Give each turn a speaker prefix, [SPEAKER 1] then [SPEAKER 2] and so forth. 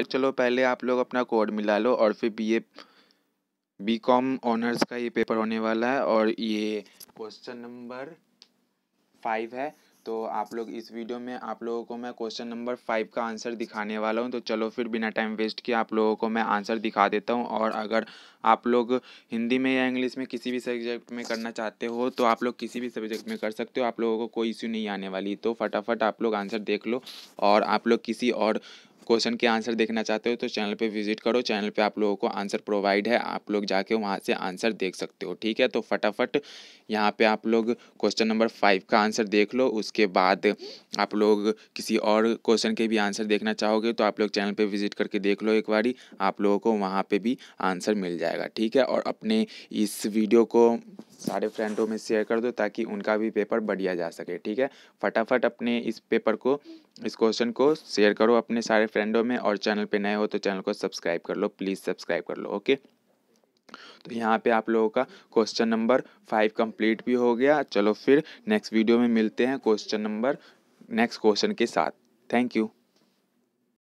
[SPEAKER 1] चलो पहले आप लोग अपना कोड मिला लो और फिर B A B com honours का ये पेपर होने वाला है और ये क्वेश्चन नंबर फाइव है तो आप लोग इस वीडियो में आप लोगों को मैं क्वेश्चन नंबर फाइव का आंसर दिखाने वाला हूँ तो चलो फिर बिना टाइम वेस्ट किए आप लोगों को मैं आंसर दिखा देता हूँ और अगर आप लोग हिंदी में या इंग्लिश में किसी भी सब्जेक्ट में करना चाहते हो तो आप लोग किसी भी सब्जेक्ट में कर सकते हो आप लोगों को कोई इश्यू नहीं आने वाली तो फटाफट आप लोग आंसर देख लो और आप लोग किसी और क्वेश्चन के आंसर देखना चाहते हो तो चैनल पे विजिट करो चैनल पे आप लोगों को आंसर प्रोवाइड है आप लोग जाके वहाँ से आंसर देख सकते हो ठीक है तो फटाफट यहाँ पे आप लोग क्वेश्चन नंबर फाइव का आंसर देख लो उसके बाद आप लोग किसी और क्वेश्चन के भी आंसर देखना चाहोगे तो आप लोग चैनल पर विजिट करके देख लो एक बारी आप लोगों को वहाँ पर भी आंसर मिल जाएगा ठीक है और अपने इस वीडियो को सारे फ्रेंडों में शेयर कर दो ताकि उनका भी पेपर बढ़िया जा सके ठीक है फटाफट अपने इस पेपर को इस क्वेश्चन को शेयर करो अपने सारे फ्रेंडों में और चैनल पे नए हो तो चैनल को सब्सक्राइब कर लो प्लीज़ सब्सक्राइब कर लो ओके तो यहाँ पे आप लोगों का क्वेश्चन नंबर फाइव कंप्लीट भी हो गया चलो फिर नेक्स्ट वीडियो में मिलते हैं क्वेश्चन नंबर नेक्स्ट क्वेश्चन के साथ थैंक यू